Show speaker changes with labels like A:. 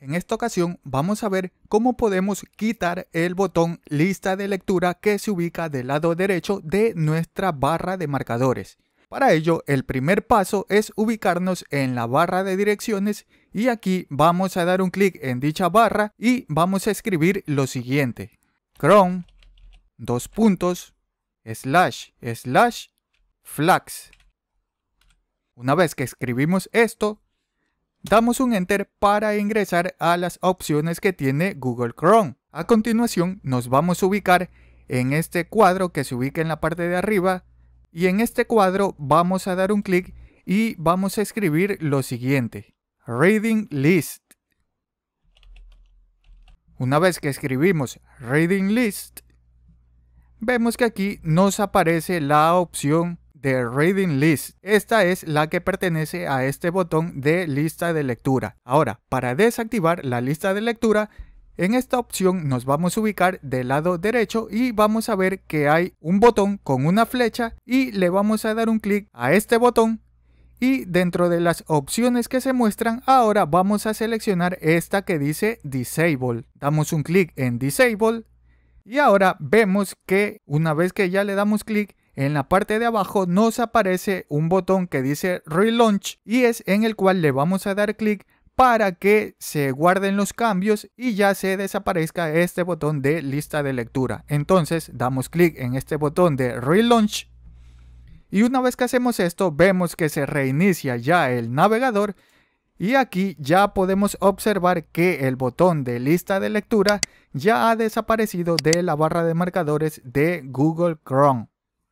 A: En esta ocasión vamos a ver cómo podemos quitar el botón lista de lectura que se ubica del lado derecho de nuestra barra de marcadores. Para ello el primer paso es ubicarnos en la barra de direcciones y aquí vamos a dar un clic en dicha barra y vamos a escribir lo siguiente. Chrome, dos puntos, slash, slash, flags. Una vez que escribimos esto, Damos un Enter para ingresar a las opciones que tiene Google Chrome. A continuación nos vamos a ubicar en este cuadro que se ubica en la parte de arriba y en este cuadro vamos a dar un clic y vamos a escribir lo siguiente. Reading List. Una vez que escribimos Reading List, vemos que aquí nos aparece la opción de Reading List. Esta es la que pertenece a este botón de lista de lectura. Ahora, para desactivar la lista de lectura, en esta opción nos vamos a ubicar del lado derecho y vamos a ver que hay un botón con una flecha y le vamos a dar un clic a este botón y dentro de las opciones que se muestran ahora vamos a seleccionar esta que dice Disable. Damos un clic en Disable y ahora vemos que una vez que ya le damos clic en la parte de abajo nos aparece un botón que dice Relaunch y es en el cual le vamos a dar clic para que se guarden los cambios y ya se desaparezca este botón de lista de lectura. Entonces damos clic en este botón de Relaunch y una vez que hacemos esto vemos que se reinicia ya el navegador y aquí ya podemos observar que el botón de lista de lectura ya ha desaparecido de la barra de marcadores de Google Chrome.